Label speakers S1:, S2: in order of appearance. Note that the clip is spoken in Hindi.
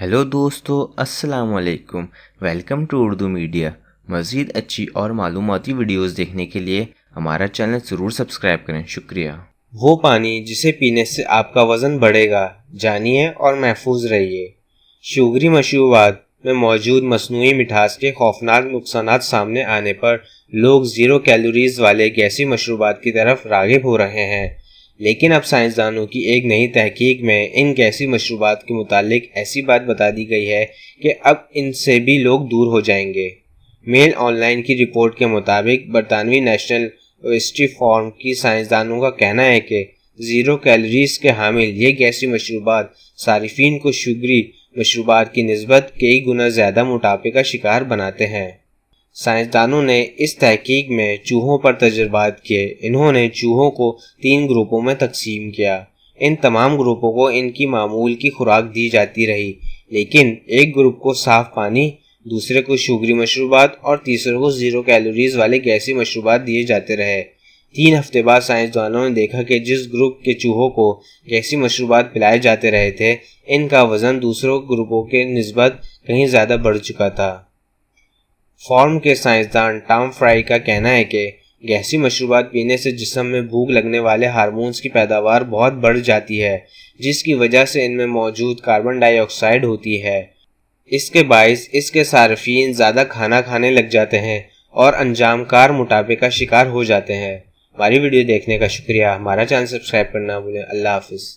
S1: हेलो दोस्तों अस्सलाम वालेकुम वेलकम टू उर्दू मीडिया मज़ीद अच्छी और मालूमती वीडियोस देखने के लिए हमारा चैनल ज़रूर सब्सक्राइब करें शुक्रिया वो पानी जिसे पीने से आपका वज़न बढ़ेगा जानिए और महफूज रहिए शुगरी मशरूबात में मौजूद मसनू मिठास के खौफनाक नुकसान सामने आने पर लोग ज़ीरो कैलोरीज़ वाले गैसी मशरूबात की तरफ रागिब हो रहे हैं लेकिन अब साइंसदानों की एक नई तहकीक में इन गैसी मशरूबात के मुतालिक ऐसी बात बता दी गई है कि अब इनसे भी लोग दूर हो जाएंगे मेल ऑनलाइन की रिपोर्ट के मुताबिक बरतानवी नेशनल ओस्टी फॉर्म की साइंसदानों का कहना है कि ज़ीरो कैलोरीज के हामिल ये गैसी मशरूबात सार्फिन को शुगरी मशरूबात की नस्बत कई गुना ज़्यादा मोटापे का शिकार बनाते हैं साइंसदानों ने इस तहकीक में चूहों पर तजुर्बात किए इन्होंने चूहों को तीन ग्रुपों में तकसीम किया इन तमाम ग्रुपों को इनकी मामूल की खुराक दी जाती रही लेकिन एक ग्रुप को साफ पानी दूसरे को शुगरी मशरूबात और तीसरे को ज़ीरो कैलोरीज वाले गैसी मशरूबात दिए जाते रहे तीन हफ्ते बाद साइंसदानों ने देखा कि जिस ग्रुप के चूहों को गैसी मशरूबात पिलाए जाते रहे थे इनका वज़न दूसरों ग्रुपों के नस्बत कहीं ज़्यादा बढ़ चुका था फॉर्म के साइंसदान टॉम फ्राई का कहना है कि गैसी मशरूबात पीने से जिसम में भूख लगने वाले हारमोन्स की पैदावार बहुत बढ़ जाती है जिसकी वजह से इनमें मौजूद कार्बन डाइऑक्साइड होती है इसके बायस इसके सार्फिन ज़्यादा खाना खाने लग जाते हैं और अंजाम कार मोटापे का शिकार हो जाते हैं हमारी वीडियो देखने का शुक्रिया हमारा चैनल सब्सक्राइब करना भूलें अल्लाह हाफिज़